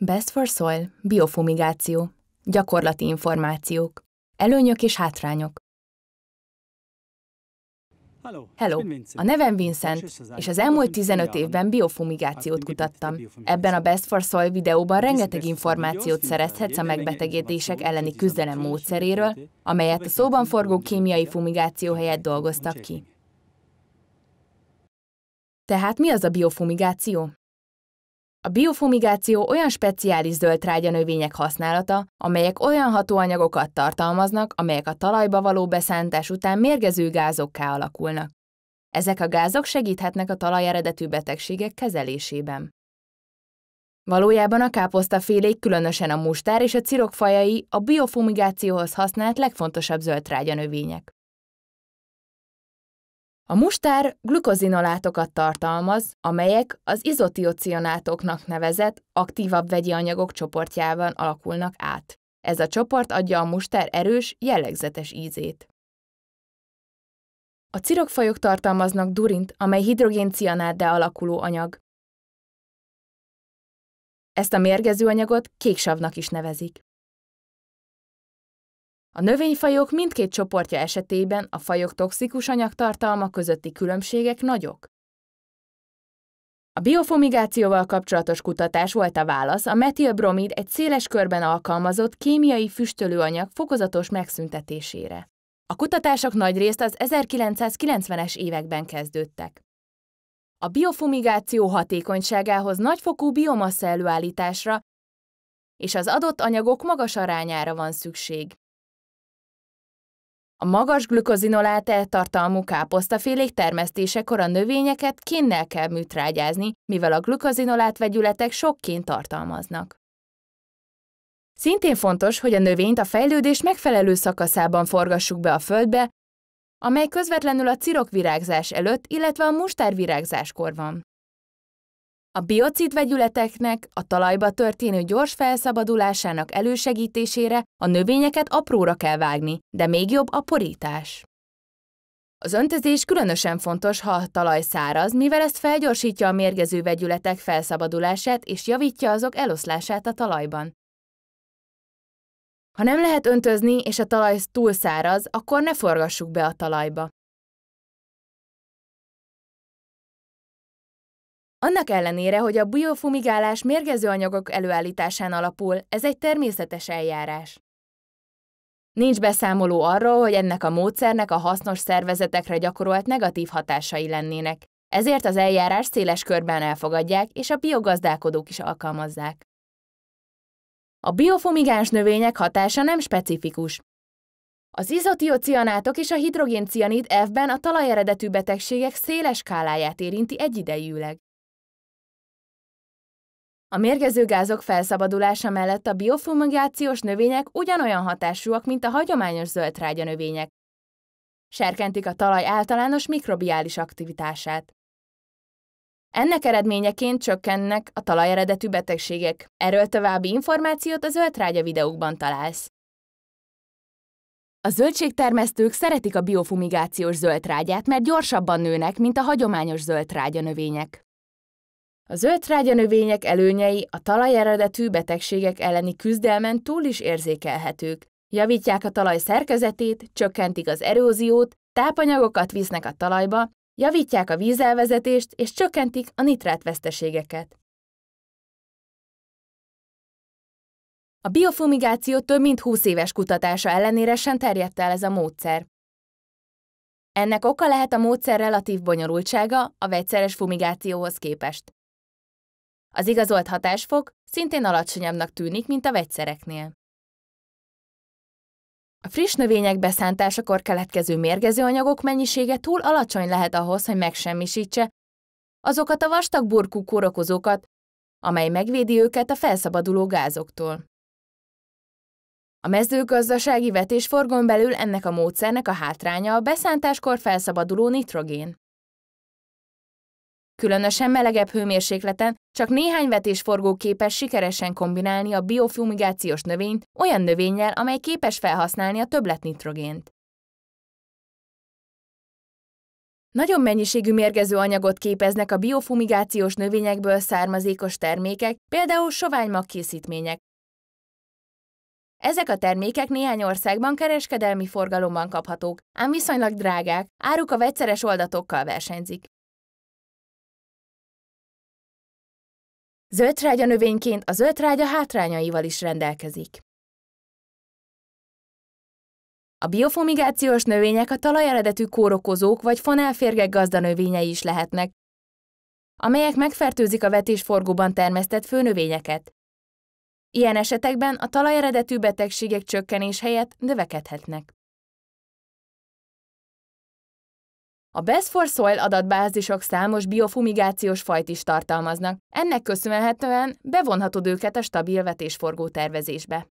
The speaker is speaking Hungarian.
Best for Soil, biofumigáció, gyakorlati információk, előnyök és hátrányok. Hello, a nevem Vincent, és az elmúlt 15 évben biofumigációt kutattam. Ebben a Best for Soil videóban rengeteg információt szerezhetsz a megbetegedések elleni küzdelem módszeréről, amelyet a szóban forgó kémiai fumigáció helyett dolgoztak ki. Tehát mi az a biofumigáció? A biofumigáció olyan speciális zöldtrágya növények használata, amelyek olyan hatóanyagokat tartalmaznak, amelyek a talajba való beszántás után mérgező gázokká alakulnak. Ezek a gázok segíthetnek a talaj eredetű betegségek kezelésében. Valójában a káposztafélék, különösen a mustár és a cirokfajai a biofumigációhoz használt legfontosabb zöldtrágya növények. A mustár glükozinolátokat tartalmaz, amelyek az izotiocionátoknak nevezett, aktívabb vegyi anyagok csoportjában alakulnak át. Ez a csoport adja a mustár erős, jellegzetes ízét. A cirokfajok tartalmaznak durint, amely hidrogéncianáddá alakuló anyag. Ezt a mérgező anyagot kéksavnak is nevezik. A növényfajok mindkét csoportja esetében a fajok toxikus anyagtartalma közötti különbségek nagyok. A biofumigációval kapcsolatos kutatás volt a válasz a metilbromid egy széles körben alkalmazott kémiai füstölőanyag fokozatos megszüntetésére. A kutatások nagy részt az 1990-es években kezdődtek. A biofumigáció hatékonyságához nagyfokú biomassa előállításra és az adott anyagok magas arányára van szükség. A magas glükozinolát tartalmú káposztafélék termesztésekor a növényeket kinnel kell műtrágyázni, mivel a glükozinolát vegyületek sok tartalmaznak. Szintén fontos, hogy a növényt a fejlődés megfelelő szakaszában forgassuk be a földbe, amely közvetlenül a cirokvirágzás előtt, illetve a mustárvirágzáskor van. A biocid vegyületeknek a talajba történő gyors felszabadulásának elősegítésére a növényeket apróra kell vágni, de még jobb a porítás. Az öntözés különösen fontos, ha a talaj száraz, mivel ezt felgyorsítja a mérgező vegyületek felszabadulását és javítja azok eloszlását a talajban. Ha nem lehet öntözni és a talaj túl száraz, akkor ne forgassuk be a talajba. Annak ellenére, hogy a biofumigálás mérgező anyagok előállításán alapul, ez egy természetes eljárás. Nincs beszámoló arról, hogy ennek a módszernek a hasznos szervezetekre gyakorolt negatív hatásai lennének, ezért az eljárás széles körben elfogadják, és a biogazdálkodók is alkalmazzák. A biofumigáns növények hatása nem specifikus. Az izotiocianátok és a hidrogéncianid F-ben a talajeredetű betegségek széles skáláját érinti egyidejűleg. A mérgező gázok felszabadulása mellett a biofumigációs növények ugyanolyan hatásúak, mint a hagyományos zöldtrágya növények. Serkentik a talaj általános mikrobiális aktivitását. Ennek eredményeként csökkennek a talaj eredetű betegségek. Erről további információt a zöldtrágya videókban találsz. A zöldségtermesztők szeretik a biofumigációs zöldtrágyát, mert gyorsabban nőnek, mint a hagyományos zöldtrágya növények. A zöld trágya növények előnyei a talaj eredetű betegségek elleni küzdelmen túl is érzékelhetők. Javítják a talaj szerkezetét, csökkentik az eróziót, tápanyagokat visznek a talajba, javítják a vízelvezetést és csökkentik a nitrátveszteségeket. A biofumigáció több mint 20 éves kutatása ellenére sem terjedt el ez a módszer. Ennek oka lehet a módszer relatív bonyolultsága a vegyszeres fumigációhoz képest. Az igazolt hatásfok szintén alacsonyabbnak tűnik, mint a vegyszereknél. A friss növények beszántásakor keletkező mérgező anyagok mennyisége túl alacsony lehet ahhoz, hogy megsemmisítse azokat a vastag burkú kórokozókat, amely megvédi őket a felszabaduló gázoktól. A mezőgazdasági vetésforgon belül ennek a módszernek a hátránya a beszántáskor felszabaduló nitrogén. Különösen melegebb hőmérsékleten csak néhány vetésforgó képes sikeresen kombinálni a biofumigációs növényt olyan növényel, amely képes felhasználni a többletnitrogént. Nagyobb mennyiségű mérgező anyagot képeznek a biofumigációs növényekből származékos termékek, például sovány készítmények. Ezek a termékek néhány országban kereskedelmi forgalomban kaphatók, ám viszonylag drágák, áruk a vegyszeres oldatokkal versenyzik. Zöldtrágya növényként a zöldtrágya hátrányaival is rendelkezik. A biofumigációs növények a talajeredetű kórokozók vagy fonálférgek növényei is lehetnek, amelyek megfertőzik a vetésforgóban termesztett főnövényeket. Ilyen esetekben a talajeredetű betegségek csökkenés helyett növekedhetnek. A Best for Soil adatbázisok számos biofumigációs fajt is tartalmaznak, ennek köszönhetően bevonhatod őket a stabil vetésforgó tervezésbe.